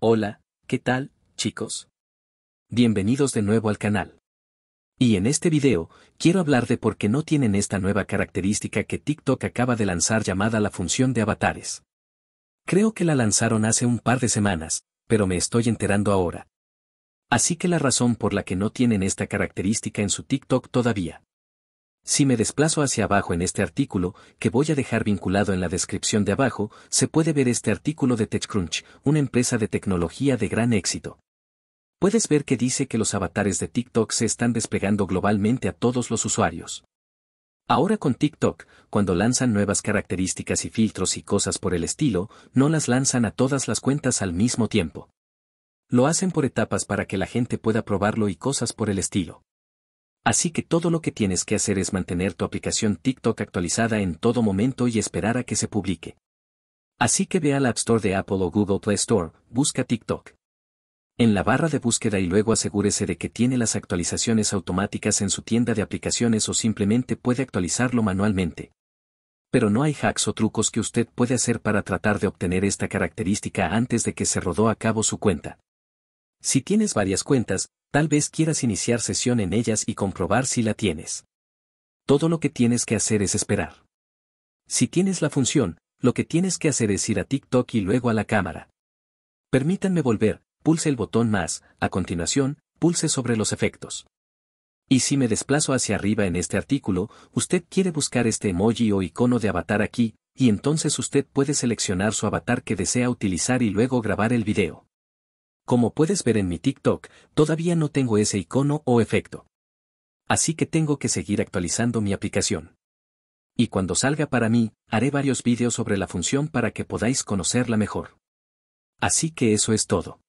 Hola, ¿qué tal, chicos? Bienvenidos de nuevo al canal. Y en este video, quiero hablar de por qué no tienen esta nueva característica que TikTok acaba de lanzar llamada la función de avatares. Creo que la lanzaron hace un par de semanas, pero me estoy enterando ahora. Así que la razón por la que no tienen esta característica en su TikTok todavía. Si me desplazo hacia abajo en este artículo, que voy a dejar vinculado en la descripción de abajo, se puede ver este artículo de TechCrunch, una empresa de tecnología de gran éxito. Puedes ver que dice que los avatares de TikTok se están desplegando globalmente a todos los usuarios. Ahora con TikTok, cuando lanzan nuevas características y filtros y cosas por el estilo, no las lanzan a todas las cuentas al mismo tiempo. Lo hacen por etapas para que la gente pueda probarlo y cosas por el estilo. Así que todo lo que tienes que hacer es mantener tu aplicación TikTok actualizada en todo momento y esperar a que se publique. Así que ve al la App Store de Apple o Google Play Store, busca TikTok. En la barra de búsqueda y luego asegúrese de que tiene las actualizaciones automáticas en su tienda de aplicaciones o simplemente puede actualizarlo manualmente. Pero no hay hacks o trucos que usted puede hacer para tratar de obtener esta característica antes de que se rodó a cabo su cuenta. Si tienes varias cuentas, tal vez quieras iniciar sesión en ellas y comprobar si la tienes. Todo lo que tienes que hacer es esperar. Si tienes la función, lo que tienes que hacer es ir a TikTok y luego a la cámara. Permítanme volver, pulse el botón más, a continuación, pulse sobre los efectos. Y si me desplazo hacia arriba en este artículo, usted quiere buscar este emoji o icono de avatar aquí, y entonces usted puede seleccionar su avatar que desea utilizar y luego grabar el video. Como puedes ver en mi TikTok, todavía no tengo ese icono o efecto. Así que tengo que seguir actualizando mi aplicación. Y cuando salga para mí, haré varios vídeos sobre la función para que podáis conocerla mejor. Así que eso es todo.